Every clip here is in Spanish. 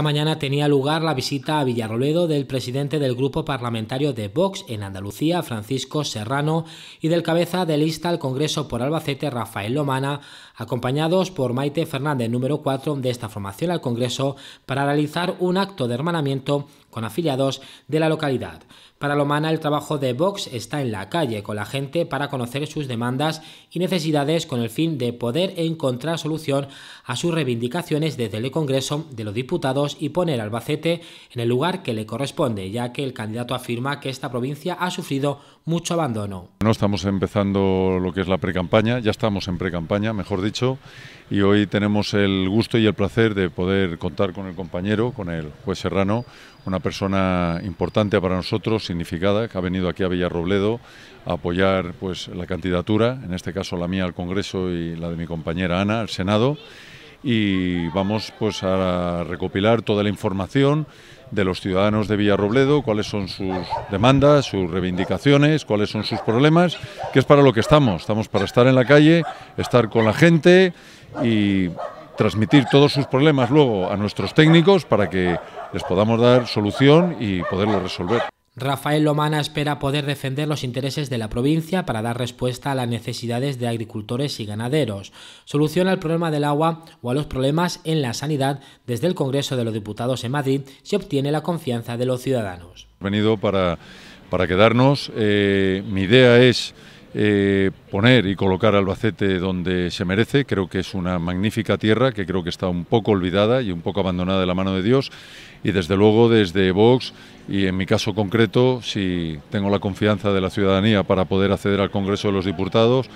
Esta mañana tenía lugar la visita a Villarroledo del presidente del grupo parlamentario de Vox en Andalucía, Francisco Serrano, y del cabeza de lista al Congreso por Albacete, Rafael Lomana, acompañados por Maite Fernández, número 4 de esta formación al Congreso, para realizar un acto de hermanamiento con afiliados de la localidad. Para Lomana el trabajo de Vox está en la calle con la gente para conocer sus demandas y necesidades con el fin de poder encontrar solución a sus reivindicaciones desde el Congreso de los Diputados y poner Albacete en el lugar que le corresponde, ya que el candidato afirma que esta provincia ha sufrido mucho abandono. No estamos empezando lo que es la precampaña, ya estamos en precampaña, mejor dicho, y hoy tenemos el gusto y el placer de poder contar con el compañero, con el juez Serrano, una persona importante para nosotros significada, que ha venido aquí a Villarrobledo a apoyar pues, la candidatura, en este caso la mía al Congreso y la de mi compañera Ana al Senado. Y vamos pues, a recopilar toda la información de los ciudadanos de Villarrobledo, cuáles son sus demandas, sus reivindicaciones, cuáles son sus problemas, que es para lo que estamos. Estamos para estar en la calle, estar con la gente y transmitir todos sus problemas luego a nuestros técnicos para que les podamos dar solución y poderlo resolver. Rafael Lomana espera poder defender los intereses de la provincia para dar respuesta a las necesidades de agricultores y ganaderos, soluciona el problema del agua o a los problemas en la sanidad desde el Congreso de los Diputados en Madrid se obtiene la confianza de los ciudadanos. venido para, quedarnos. Eh, mi idea es eh, poner y colocar Albacete donde se merece. Creo que es una magnífica tierra que creo que está un poco olvidada y un poco abandonada de la mano de Dios. Y desde luego desde Vox y en mi caso concreto, si tengo la confianza de la ciudadanía para poder acceder al Congreso de los Diputados,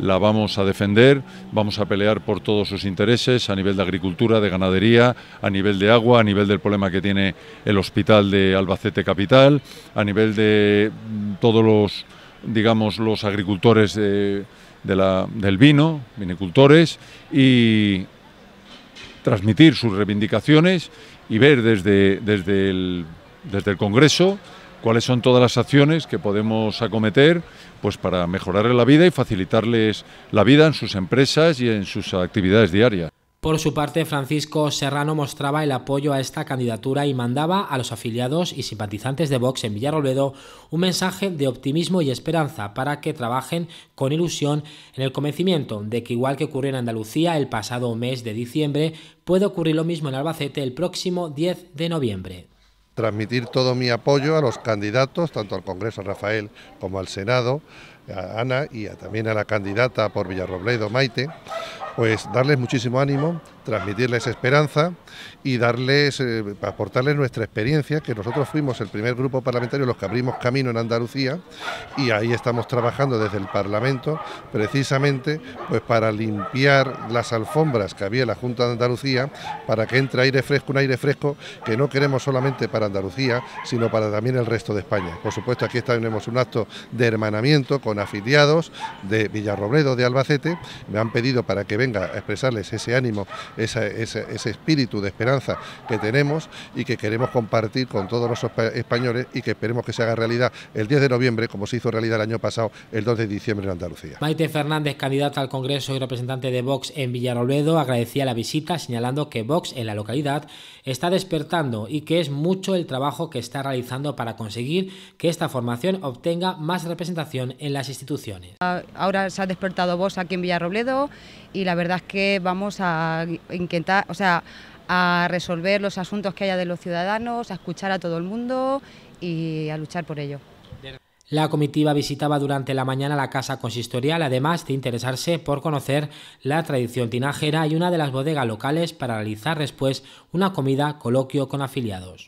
la vamos a defender, vamos a pelear por todos sus intereses a nivel de agricultura, de ganadería, a nivel de agua, a nivel del problema que tiene el hospital de Albacete Capital, a nivel de mm, todos los digamos, los agricultores del vino, vinicultores, y transmitir sus reivindicaciones y ver desde, desde, el, desde el Congreso cuáles son todas las acciones que podemos acometer pues para mejorarles la vida y facilitarles la vida en sus empresas y en sus actividades diarias. Por su parte, Francisco Serrano mostraba el apoyo a esta candidatura y mandaba a los afiliados y simpatizantes de Vox en Villarolvedo un mensaje de optimismo y esperanza para que trabajen con ilusión en el convencimiento de que igual que ocurrió en Andalucía el pasado mes de diciembre, puede ocurrir lo mismo en Albacete el próximo 10 de noviembre transmitir todo mi apoyo a los candidatos, tanto al Congreso Rafael como al Senado, a Ana y también a la candidata por Villarrobledo, Maite, pues darles muchísimo ánimo, transmitirles esperanza y darles, eh, aportarles nuestra experiencia, que nosotros fuimos el primer grupo parlamentario los que abrimos camino en Andalucía y ahí estamos trabajando desde el Parlamento precisamente pues para limpiar las alfombras que había en la Junta de Andalucía para que entre aire fresco, un aire fresco que no queremos solamente para Andalucía, sino para también el resto de España. Por supuesto, aquí tenemos un acto de hermanamiento con afiliados de Villarrobledo, de Albacete, me han pedido para que venga a expresarles ese ánimo, ese, espíritu de esperanza que tenemos y que queremos compartir con todos los españoles y que esperemos que se haga realidad el 10 de noviembre, como se hizo realidad el año pasado, el 2 de diciembre en Andalucía. Maite Fernández, candidata al Congreso y representante de Vox en Villarrobledo, agradecía la visita señalando que Vox en la localidad está despertando y que es mucho el trabajo que está realizando para conseguir que esta formación obtenga más representación en las instituciones. Ah, ahora se ha despertado vos aquí en Villarrobledo y la verdad es que vamos a intentar, o sea, a resolver los asuntos que haya de los ciudadanos, a escuchar a todo el mundo y a luchar por ello. La comitiva visitaba durante la mañana la casa consistorial, además de interesarse por conocer la tradición tinajera y una de las bodegas locales para realizar después una comida coloquio con afiliados.